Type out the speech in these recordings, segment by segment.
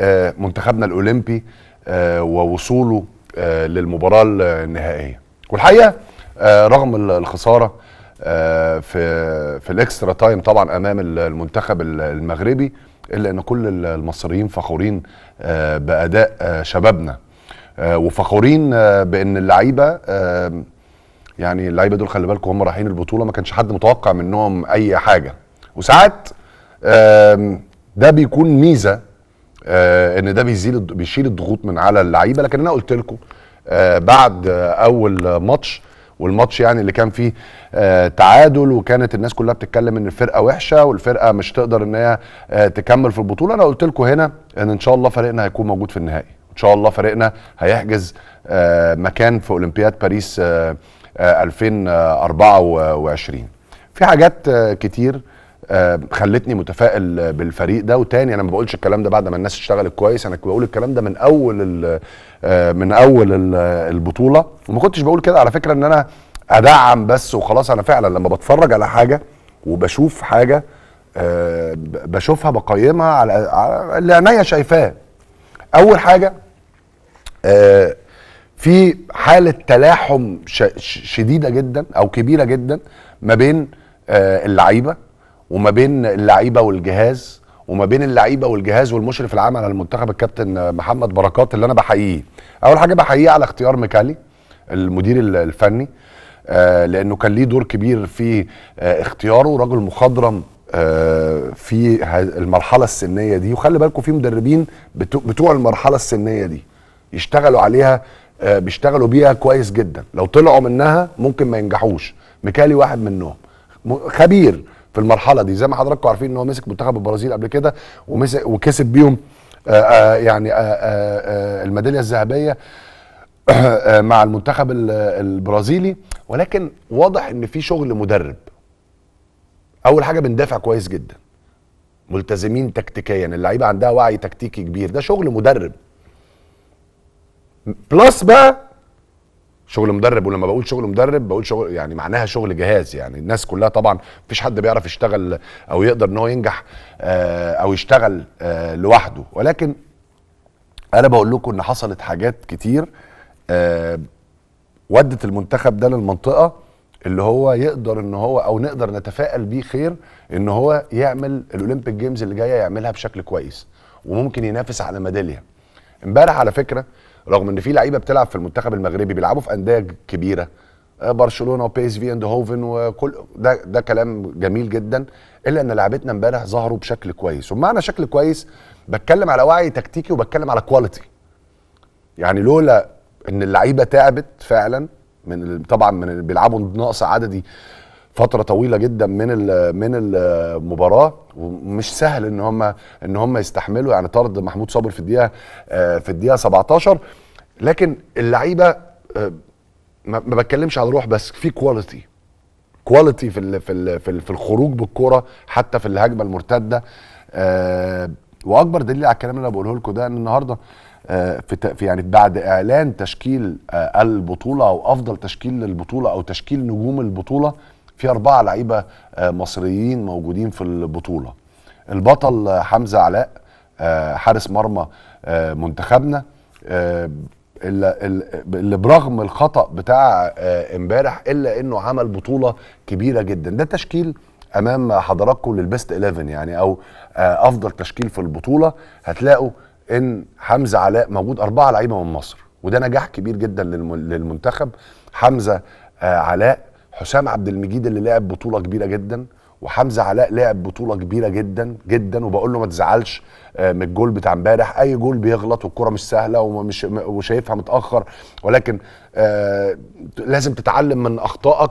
آه، منتخبنا الاولمبي آه، ووصوله آه، للمباراه النهائيه والحقيقه رغم الخساره في في الاكسترا تايم طبعا امام المنتخب المغربي الا ان كل المصريين فخورين باداء شبابنا وفخورين بان اللعيبه يعني اللعيبه دول خلي بالكم هم رايحين البطوله ما كانش حد متوقع منهم اي حاجه وساعات ده بيكون ميزه آه ان ده بيزيل بيشيل الضغوط من على اللعيبه لكن انا قلت لكم آه بعد آه اول ماتش والماتش يعني اللي كان فيه آه تعادل وكانت الناس كلها بتتكلم ان الفرقه وحشه والفرقه مش تقدر ان هي آه تكمل في البطوله انا قلت لكم هنا ان ان شاء الله فريقنا هيكون موجود في النهائي ان شاء الله فريقنا هيحجز آه مكان في اولمبياد باريس آه آه 2024 آه، في حاجات آه كتير آه، خلتني متفائل بالفريق ده وتاني انا ما بقولش الكلام ده بعد ما الناس اشتغلت كويس انا كنت بقول الكلام ده من اول آه، من اول آه، البطوله وما كنتش بقول كده على فكره ان انا ادعم بس وخلاص انا فعلا لما بتفرج على حاجه وبشوف حاجه بشوفها بقيمها على اللي عينيا شايفاه اول حاجه في حاله تلاحم شديده جدا او كبيره جدا ما بين اللعيبه وما بين اللعيبه والجهاز وما بين اللعيبه والجهاز والمشرف العام على المنتخب الكابتن محمد بركات اللي انا بحييه اول حاجه بحييه على اختيار ميكالي المدير الفني آه، لانه كان ليه دور كبير في آه، اختياره راجل مخضرم آه، في المرحله السنيه دي وخلي بالكم في مدربين بتوع المرحله السنيه دي يشتغلوا عليها بيشتغلوا بيها كويس جدا لو طلعوا منها ممكن ما ينجحوش ميكالي واحد منهم خبير في المرحله دي زي ما حضراتكم عارفين ان هو مسك منتخب البرازيل قبل كده ومسك وكسب بيهم آه، آه، يعني آه، الميداليه الذهبيه مع المنتخب البرازيلي ولكن واضح ان في شغل مدرب اول حاجه بندافع كويس جدا ملتزمين تكتيكيا اللعيبه عندها وعي تكتيكي كبير ده شغل مدرب بلس بقى شغل مدرب ولما بقول شغل مدرب بقول شغل يعني معناها شغل جهاز يعني الناس كلها طبعا مفيش حد بيعرف يشتغل او يقدر ان هو ينجح آه، او يشتغل آه، لوحده ولكن انا بقول لكم ان حصلت حاجات كتير آه، ودت المنتخب ده للمنطقه اللي هو يقدر ان هو او نقدر نتفائل بيه خير ان هو يعمل الاولمبيك جيمز اللي جايه يعملها بشكل كويس وممكن ينافس على ميداليه امبارح على فكره رغم ان في لعيبه بتلعب في المنتخب المغربي بيلعبوا في انديه كبيره آه، برشلونه وبي اس في اند هوفن وكل ده ده كلام جميل جدا الا ان لعبتنا امبارح ظهروا بشكل كويس ومعنى شكل كويس بتكلم على وعي تكتيكي وبتكلم على كواليتي يعني لولا ان اللعيبه تعبت فعلا من طبعا من بيلعبوا نقص عددي فتره طويله جدا من من المباراه ومش سهل ان هم ان هم يستحملوا يعني طرد محمود صابر في الدقيقه آه، في الدقيقه 17 لكن اللعيبه آه، ما بتكلمش على روح بس في كواليتي كواليتي في الـ في الـ في, الـ في الخروج بالكوره حتى في الهجمه المرتده آه، واكبر دليل على الكلام اللي انا بقوله لكم ده ان النهارده في يعني بعد اعلان تشكيل البطوله او افضل تشكيل للبطوله او تشكيل نجوم البطوله في اربعه لعيبه آه، مصريين موجودين في البطوله البطل آه، حمزه علاء آه، حارس مرمى منتخبنا اللي برغم الخطا بتاع امبارح الا انه عمل بطوله كبيره جدا ده تشكيل امام حضراتكم للبيست 11 يعني او افضل تشكيل في البطوله هتلاقوا ان حمزه علاء موجود اربعه لعيبه من مصر وده نجاح كبير جدا للمنتخب حمزه علاء حسام عبد المجيد اللي لعب بطوله كبيره جدا وحمزه علاء لعب بطوله كبيره جدا جدا وبقول له ما تزعلش آه، من الجول بتاع امبارح اي جول بيغلط والكره مش سهله ومش وشايفها متاخر ولكن آه، لازم تتعلم من اخطائك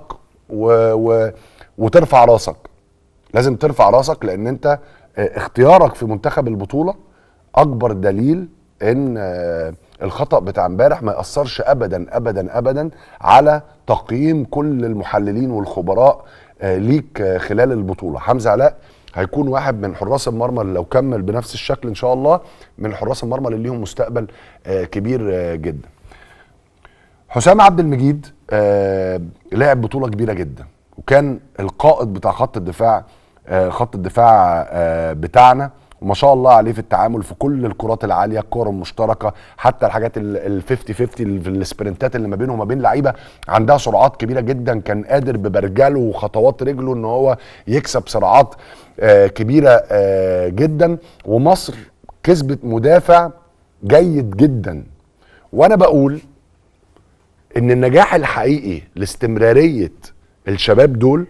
و و وترفع راسك لازم ترفع راسك لان انت آه، اختيارك في منتخب البطوله اكبر دليل ان الخطا بتاع امبارح ما ياثرش ابدا ابدا ابدا على تقييم كل المحللين والخبراء آه، ليك آه، خلال البطوله حمزه علاء هيكون واحد من حراس المرمى اللي لو كمل بنفس الشكل ان شاء الله من حراس المرمى اللي ليهم مستقبل آه، كبير جدا حسام عبد المجيد لاعب بطوله كبيره جدا وكان القائد بتاع خط الدفاع خط الدفاع بتاعنا وما شاء الله عليه في التعامل في كل الكرات العاليه الكور المشتركه حتى الحاجات ال 50 50 في السبرنتات اللي ما بينه وما بين لعيبه عندها سرعات كبيره جدا كان قادر ببرجله وخطوات رجله ان هو يكسب سرعات آه، كبيره آه، جدا ومصر كسبت مدافع جيد جدا وانا بقول ان النجاح الحقيقي لاستمراريه الشباب دول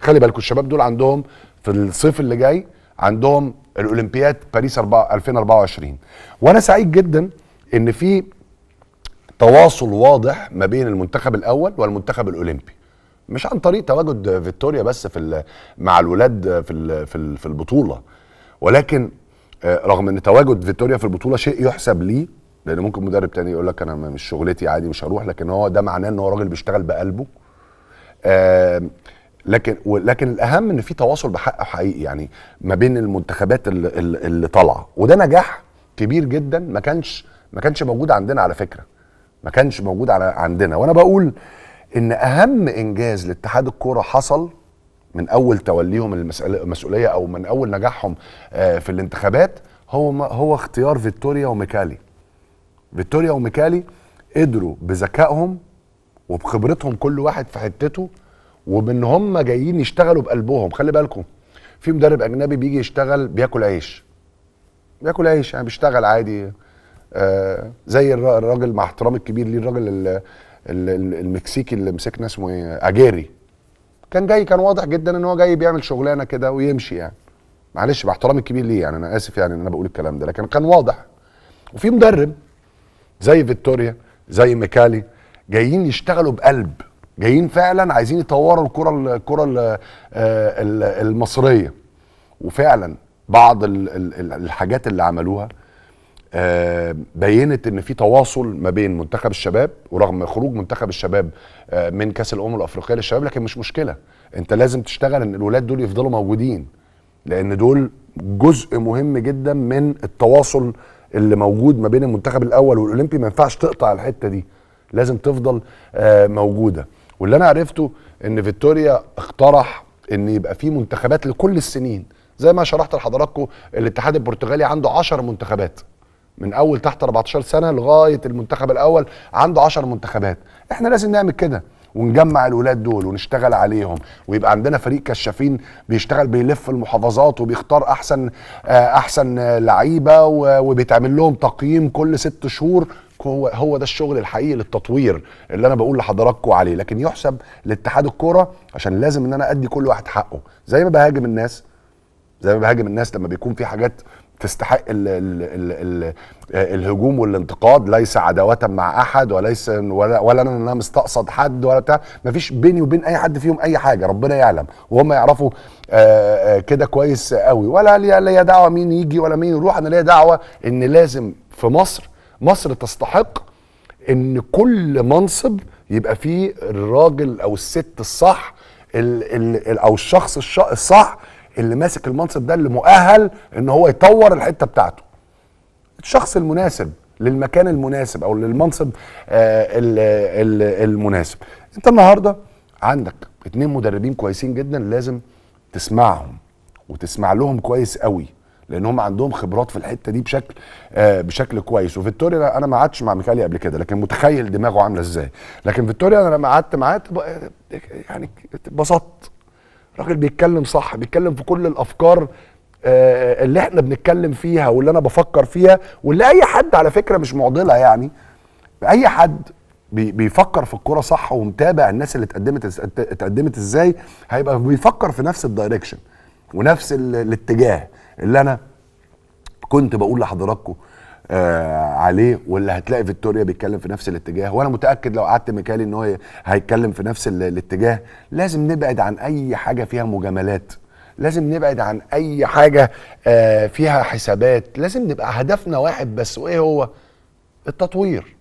خلي بالكوا الشباب دول عندهم في الصيف اللي جاي عندهم الاولمبياد باريس 2024 وانا سعيد جدا ان في تواصل واضح ما بين المنتخب الاول والمنتخب الاولمبي مش عن طريق تواجد فيكتوريا بس في مع الولاد في في, في البطوله ولكن آه، رغم ان تواجد فيكتوريا في البطوله شيء يحسب ليه لان ممكن مدرب تاني يقول لك انا مش شغلتي عادي مش هروح لكن هو ده معناه ان هو راجل بيشتغل بقلبه لكن لكن الاهم ان في تواصل بحق حقيقي يعني ما بين المنتخبات اللي, اللي طالعه وده نجاح كبير جدا ما كانش ما كانش موجود عندنا على فكره ما كانش موجود على عندنا وانا بقول ان اهم انجاز لاتحاد الكوره حصل من اول توليهم المسؤوليه او من اول نجاحهم آه، في الانتخابات هو هو اختيار فيكتوريا وميكالي فيكتوريا وميكالي قدروا بذكائهم وبخبرتهم كل واحد في حتته وبان هم جايين يشتغلوا بقلبهم خلي بالكم في مدرب اجنبي بيجي يشتغل بياكل عيش بياكل عيش يعني بيشتغل عادي آه زي الراجل مع احترامي الكبير ليه الراجل المكسيكي اللي مسكنا اسمه ايه اجاري كان جاي كان واضح جدا ان هو جاي بيعمل شغلانه كده ويمشي يعني معلش باحترامي الكبير ليه يعني انا اسف يعني ان انا بقول الكلام ده لكن كان واضح وفي مدرب زي فيكتوريا زي ميكالي جايين يشتغلوا بقلب جايين فعلا عايزين يطوروا الكره الكره آه، المصريه وفعلا بعض الحاجات اللي عملوها آه، بينت ان في تواصل ما بين منتخب الشباب ورغم خروج منتخب الشباب آه، من كاس الامم الافريقيه للشباب لكن مش مشكله انت لازم تشتغل ان الولاد دول يفضلوا موجودين لان دول جزء مهم جدا من التواصل اللي موجود ما بين المنتخب الاول والاولمبي ما ينفعش تقطع الحته دي لازم تفضل موجوده واللي انا عرفته ان فيتوريا اقترح ان يبقى في منتخبات لكل السنين زي ما شرحت لحضراتكم الاتحاد البرتغالي عنده 10 منتخبات من اول تحت 14 سنه لغايه المنتخب الاول عنده 10 منتخبات احنا لازم نعمل كده ونجمع الولاد دول ونشتغل عليهم ويبقى عندنا فريق كشافين بيشتغل بيلف المحافظات وبيختار احسن آه، احسن لعيبه وبيتعمل لهم تقييم كل ست شهور هو هو ده الشغل الحقيقي للتطوير اللي انا بقول لحضراتكم عليه لكن يحسب لاتحاد الكوره عشان لازم ان انا ادي كل واحد حقه زي ما بهاجم الناس زي ما بهاجم الناس لما بيكون في حاجات تستحق الـ الـ الـ الـ الهجوم والانتقاد ليس عداوة مع أحد وليس ولا, ولا أنا مستقصد حد ولا بتاع فيش بيني وبين أي حد فيهم أي حاجة ربنا يعلم وهم يعرفوا آه، آه، كده كويس قوي ولا ليا دعوة مين يجي ولا مين يروح أنا ليا دعوة إن لازم في مصر مصر تستحق ان كل منصب يبقى فيه الراجل او الست الصح الـ الـ الـ او الشخص الصح اللي ماسك المنصب ده اللي مؤهل ان هو يطور الحته بتاعته الشخص المناسب للمكان المناسب او للمنصب آه، الـ المناسب انت النهارده عندك اتنين مدربين كويسين جدا لازم تسمعهم وتسمع لهم كويس قوي لان هم عندهم خبرات في الحته دي بشكل آه بشكل كويس وفيتوريا انا ما قعدتش مع ميكالي قبل كده لكن متخيل دماغه عامله ازاي لكن فيتوريا انا لما قعدت معاه يعني اتبسطت راجل بيتكلم صح بيتكلم في كل الافكار آه اللي احنا بنتكلم فيها واللي انا بفكر فيها واللي اي حد على فكره مش معضله يعني اي حد بيفكر في الكوره صح ومتابع الناس اللي اتقدمت اتقدمت ازاي هيبقى بيفكر في نفس الدايركشن ونفس الاتجاه اللي انا كنت بقول لحضراتكم آه عليه واللي هتلاقي فيكتوريا بيتكلم في نفس الاتجاه وانا متاكد لو قعدت مكالي ان هو هيتكلم في نفس الاتجاه لازم نبعد عن اي حاجه فيها مجاملات لازم نبعد عن اي حاجه آه فيها حسابات لازم نبقى هدفنا واحد بس وايه هو التطوير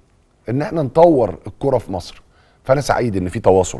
ان احنا نطور الكره في مصر فانا سعيد ان في تواصل